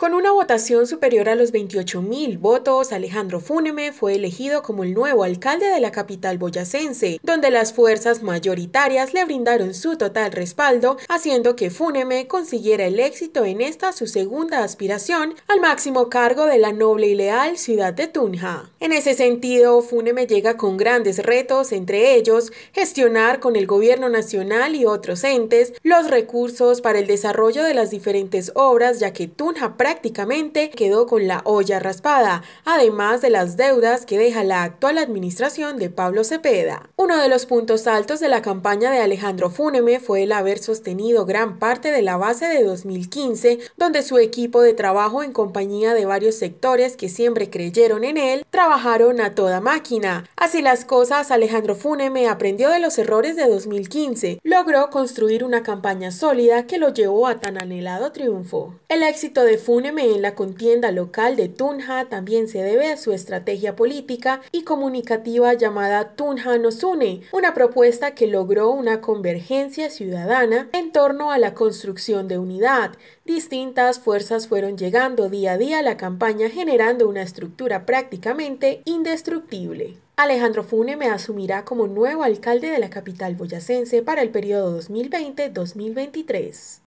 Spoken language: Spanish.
Con una votación superior a los 28.000 votos, Alejandro Fúneme fue elegido como el nuevo alcalde de la capital boyacense, donde las fuerzas mayoritarias le brindaron su total respaldo, haciendo que Fúneme consiguiera el éxito en esta su segunda aspiración al máximo cargo de la noble y leal ciudad de Tunja. En ese sentido, Fúneme llega con grandes retos, entre ellos gestionar con el gobierno nacional y otros entes los recursos para el desarrollo de las diferentes obras, ya que Tunja prácticamente quedó con la olla raspada, además de las deudas que deja la actual administración de Pablo Cepeda. Uno de los puntos altos de la campaña de Alejandro Funeme fue el haber sostenido gran parte de la base de 2015, donde su equipo de trabajo en compañía de varios sectores que siempre creyeron en él, trabajaron a toda máquina. Así las cosas, Alejandro Funeme aprendió de los errores de 2015, logró construir una campaña sólida que lo llevó a tan anhelado triunfo. El éxito de en la contienda local de Tunja también se debe a su estrategia política y comunicativa llamada Tunja nos une, una propuesta que logró una convergencia ciudadana en torno a la construcción de unidad. Distintas fuerzas fueron llegando día a día a la campaña generando una estructura prácticamente indestructible. Alejandro me asumirá como nuevo alcalde de la capital boyacense para el periodo 2020-2023.